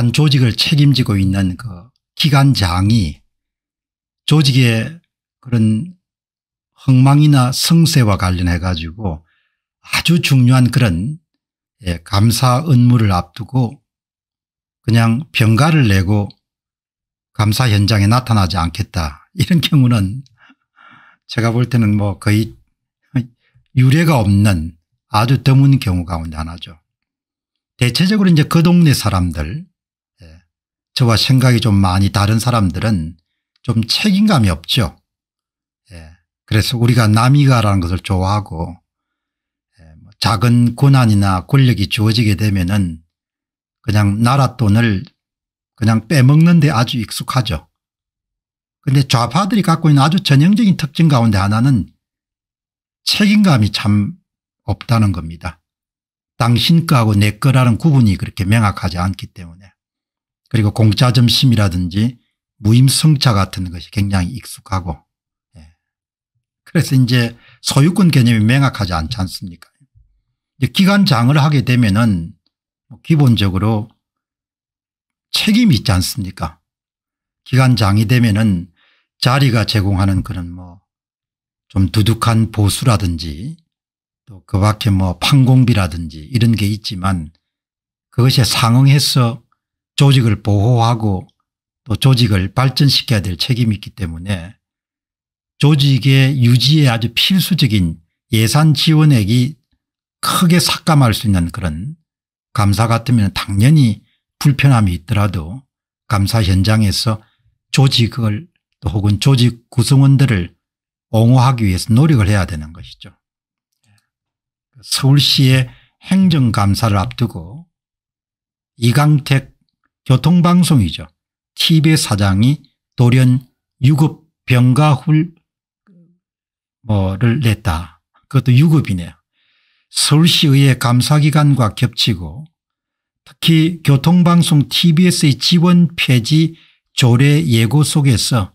한 조직을 책임지고 있는 그 기관장이 조직의 그런 흥망이나 성세와 관련해 가지고 아주 중요한 그런 예, 감사 업무를 앞두고 그냥 병가를 내고 감사 현장에 나타나지 않겠다 이런 경우는 제가 볼 때는 뭐 거의 유례가 없는 아주 드문 경우 가운데 하나죠. 대체적으로 이제 그 동네 사람들 저와 생각이 좀 많이 다른 사람들은 좀 책임감이 없죠. 예. 그래서 우리가 남이가라는 것을 좋아하고 예. 뭐 작은 권한이나 권력이 주어지게 되면은 그냥 나라 돈을 그냥 빼먹는데 아주 익숙하죠. 근데 좌파들이 갖고 있는 아주 전형적인 특징 가운데 하나는 책임감이 참 없다는 겁니다. 당신 거하고 내 거라는 구분이 그렇게 명확하지 않기 때문에 그리고 공짜 점심이라든지 무임승차 같은 것이 굉장히 익숙하고 예. 그래서 이제 소유권 개념이 명확하지 않지 않습니까 기관장을 하게 되면은 뭐 기본적으로 책임이 있지 않습니까 기관장이 되면은 자리가 제공하는 그런 뭐 좀 두둑한 보수라든지 또 그 밖에 뭐 판공비라든지 이런 게 있지만 그것에 상응해서 조직을 보호하고 또 조직을 발전시켜야 될 책임이 있기 때문에 조직의 유지에 아주 필수적인 예산 지원액이 크게 삭감할 수 있는 그런 감사 같으면 당연히 불편함이 있더라도 감사 현장에서 조직을 또 혹은 조직 구성원들을 옹호하기 위해서 노력을 해야 되는 것이죠. 서울시의 행정감사를 앞두고 이강택 교통방송이죠. t v 사장이 돌연 유급 병가훌 뭐를 냈다. 그것도 유급이네요. 서울시의회 감사기관과 겹치고 특히 교통방송 tbs의 지원 폐지 조례 예고 속에서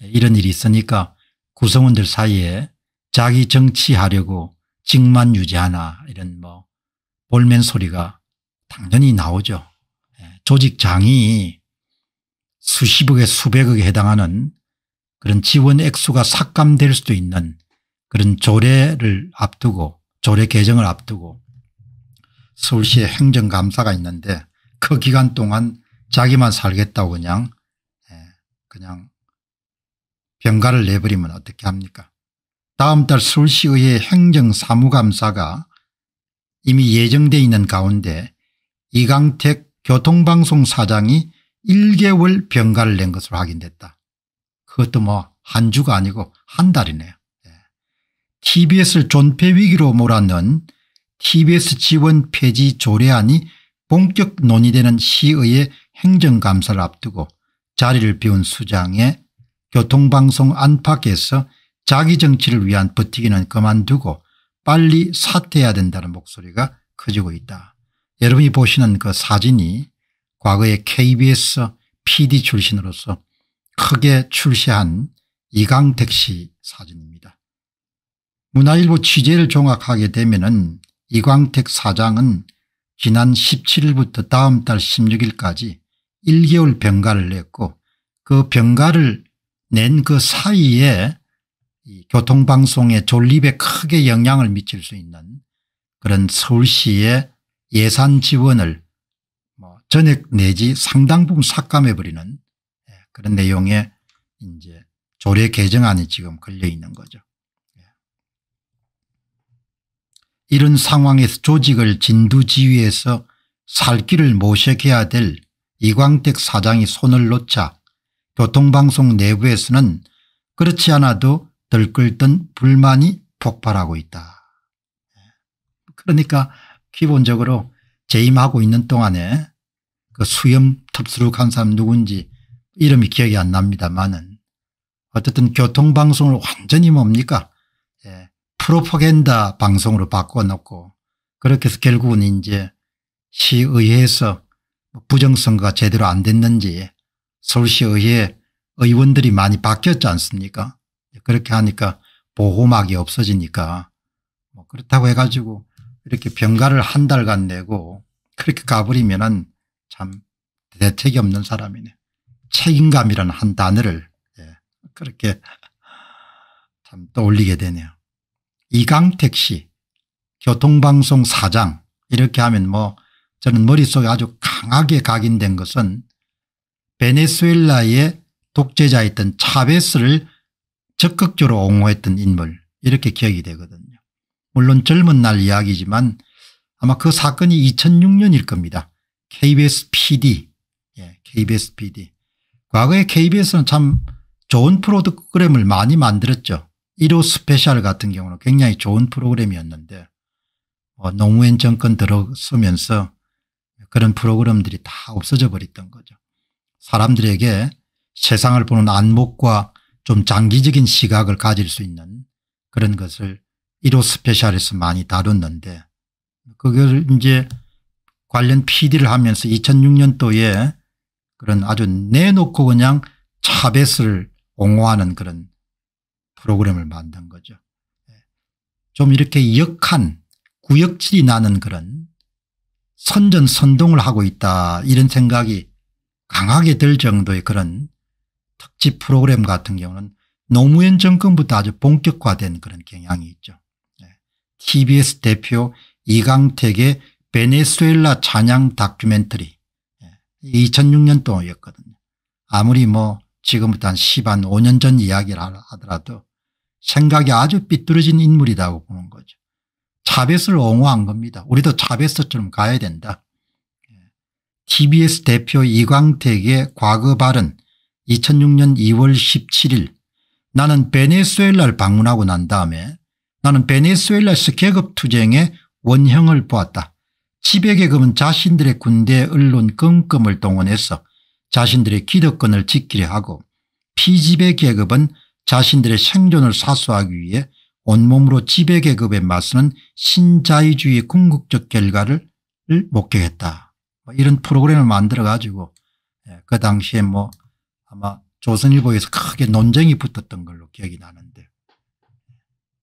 이런 일이 있으니까 구성원들 사이에 자기 정치하려고 직만 유지하나 이런 뭐 볼멘 소리가 당연히 나오죠. 조직장이 수십억에 수백억에 해당하는 그런 지원 액수가 삭감될 수도 있는 그런 조례를 앞두고 조례 개정을 앞두고 서울시의 행정감사가 있는데 그 기간 동안 자기만 살겠다고 그냥 예, 그냥 병가를 내버리면 어떻게 합니까 다음 달 서울시의회 행정사무감사가 이미 예정돼 있는 가운데 이강택 교통방송 사장이 1개월 병가를 낸 것으로 확인됐다. 그것도 뭐 한 주가 아니고 한 달이네요. 예. tbs를 존폐 위기로 몰아넣은 tbs 지원 폐지 조례안이 본격 논의되는 시의회 행정감사를 앞두고 자리를 비운 수장의 교통방송 안팎에서 자기 정치를 위한 버티기는 그만두고 빨리 사퇴해야 된다는 목소리가 커지고 있다. 여러분이 보시는 그 사진이 과거에 KBS PD 출신으로서 크게 출시한 이강택 씨 사진입니다. 문화일보 취재를 종합하게 되면 은 이광택 사장은 지난 17일부터 다음 달 16일까지 1개월 병가를 냈고 그 병가를 낸 그 사이에 교통방송의 존립에 크게 영향을 미칠 수 있는 그런 서울시의 예산 지원을 뭐 전액 내지 상당 부분 삭감해버리는 예, 그런 내용의 이제 조례 개정안이 지금 걸려 있는 거죠. 예. 이런 상황에서 조직을 진두지휘해서 살 길을 모색해야 될 이광택 사장이 손을 놓자 교통방송 내부에서는 그렇지 않아도 덜 끓던 불만이 폭발하고 있다. 예. 그러니까 기본적으로 재임하고 있는 동안에 그 수염 탑수룩한 사람 누군지 이름이 기억이 안 납니다만은 어쨌든 교통방송을 완전히 뭡니까 예, 프로포겐다 방송으로 바꿔놓고 그렇게 해서 결국은 이제 시의회에서 부정선거가 제대로 안 됐는지 서울시의회 의원들이 많이 바뀌었지 않습니까 그렇게 하니까 보호막이 없어지니까 뭐 그렇다고 해가지고 이렇게 병가를 한 달간 내고 그렇게 가버리면참 대책이 없는 사람이네. 책임감이라는 한 단어를 예, 그렇게 참 떠올리게 되네요. 이강택 씨 교통방송 사장 이렇게 하면 뭐 저는 머릿속에 아주 강하게 각인된 것은 베네수엘라의 독재자였던 차베스를 적극적으로 옹호했던 인물 이렇게 기억이 되거든요. 물론 젊은 날 이야기지만 아마 그 사건이 2006년일 겁니다. KBS PD. 예, KBS PD. 과거에 KBS는 참 좋은 프로그램을 많이 만들었죠. 1호 스페셜 같은 경우는 굉장히 좋은 프로그램이었는데 어, 노무현 정권 들어서면서 그런 프로그램들이 다 없어져 버렸던 거죠. 사람들에게 세상을 보는 안목과 좀 장기적인 시각을 가질 수 있는 그런 것을 1호 스페셜에서 많이 다뤘는데 그걸 이제 관련 PD를 하면서 2006년도에 그런 아주 내놓고 그냥 차벳을 옹호하는 그런 프로그램을 만든 거죠. 예. 좀 이렇게 역한 구역질이 나는 그런 선전 선동을 하고 있다 이런 생각이 강하게 들 정도의 그런 특집 프로그램 같은 경우는 노무현 정권부터 아주 본격화된 그런 경향이 있죠. TBS 대표 이강택의 베네수엘라 잔향 다큐멘터리 2006년 예, 동이었거든요. 아무리 뭐 지금부터 한 10한 5년 전 이야기를 하더라도 생각이 아주 삐뚤어진 인물이라고 보는 거죠. 차베스를 옹호한 겁니다. 우리도 차베스처럼 가야 된다. 예, TBS 대표 이광택의 과거 발언 2006년 2월 17일 나는 베네수엘라를 방문하고 난 다음에 나는 베네수엘라에서 계급투쟁의 원형을 보았다. 지배계급은 자신들의 군대 언론 끈검을 동원해서 자신들의 기득권을 지키려 하고 피지배 계급은 자신들의 생존을 사수하기 위해 온몸으로 지배 계급에 맞서는 신자유주의 궁극적 결과를 목격했다. 뭐 이런 프로그램을 만들어 가지고 예, 그 당시에 뭐 아마 조선일보에서 크게 논쟁이 붙었던 걸로 기억이 나는데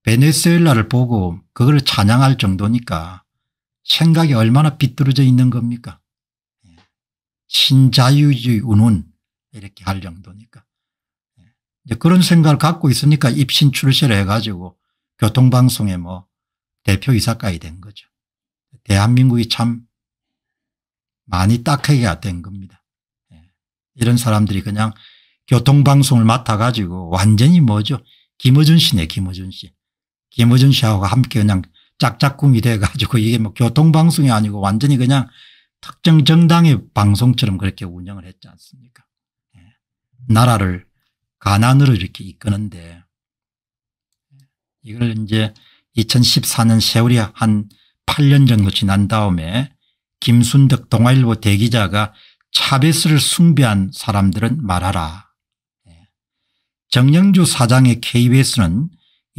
베네수엘라를 보고 그걸 찬양할 정도니까 생각이 얼마나 비뚤어져 있는 겁니까 예. 신자유주의 운운 이렇게 할 정도니까 예. 그런 생각을 갖고 있으니까 입신 출세를 해가지고 교통방송에 뭐 대표이사까지 된 거죠. 대한민국이 참 많이 딱하게 된 겁니다. 예. 이런 사람들이 그냥 교통방송을 맡아가지고 완전히 뭐죠. 김어준 씨네 김어준 씨. 김어준 씨하고 함께 그냥 짝짝꿍이 돼 가지고 이게 뭐 교통방송이 아니고 완전히 그냥 특정 정당의 방송처럼 그렇게 운영을 했지 않습니까 예. 나라를 가난으로 이렇게 이끄는데 예. 이걸 이제 2014년 세월이 한 8년 정도 지난 다음에 김순덕 동아일보 대기자가 차베스를 숭배한 사람들은 말하라. 예. 정영주 사장의 KBS는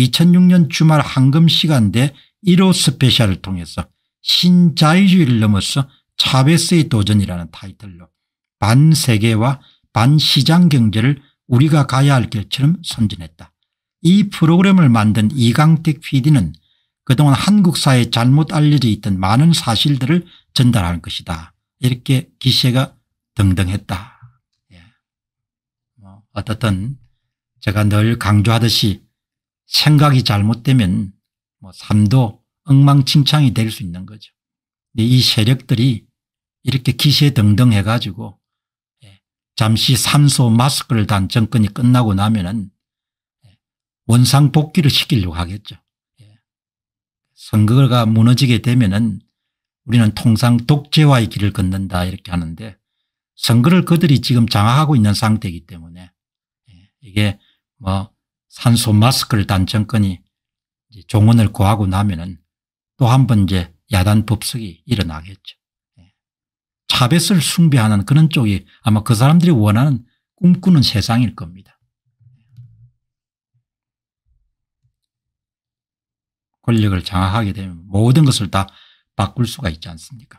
2006년 주말 황금 시간대 1호 스페셜을 통해서 신자유주의를 넘어서 차베스의 도전이라는 타이틀로 반세계와 반시장 경제를 우리가 가야 할 길처럼 선진했다이 프로그램을 만든 이강택 PD는 그동안 한국 사회에 잘못 알려져 있던 많은 사실들을 전달하는 것이다. 이렇게 기세가 등등했다. 예. 뭐 어떻든 제가 늘 강조하듯이 생각이 잘못되면 뭐 삶도 엉망진창이 될 수 있는 거죠. 이 세력들이 이렇게 기세 등등해 가지고 예, 잠시 산소 마스크를 단 정권이 끝나고 나면은 예, 원상복귀를 시키려고 하겠죠. 예. 선거가 무너지게 되면은 우리는 통상 독재와의 길을 걷는다 이렇게 하는데 선거를 그들이 지금 장악하고 있는 상태이기 때문에 이게 뭐 산소 마스크를 단 정권이 종언을 구하고 나면은 또 한번 이제 야단 법석이 일어나겠죠. 예. 차벳을 숭배하는 그런 쪽이 아마 그 사람들이 원하는 꿈꾸는 세상일 겁니다. 권력을 장악하게 되면 모든 것을 다 바꿀 수가 있지 않습니까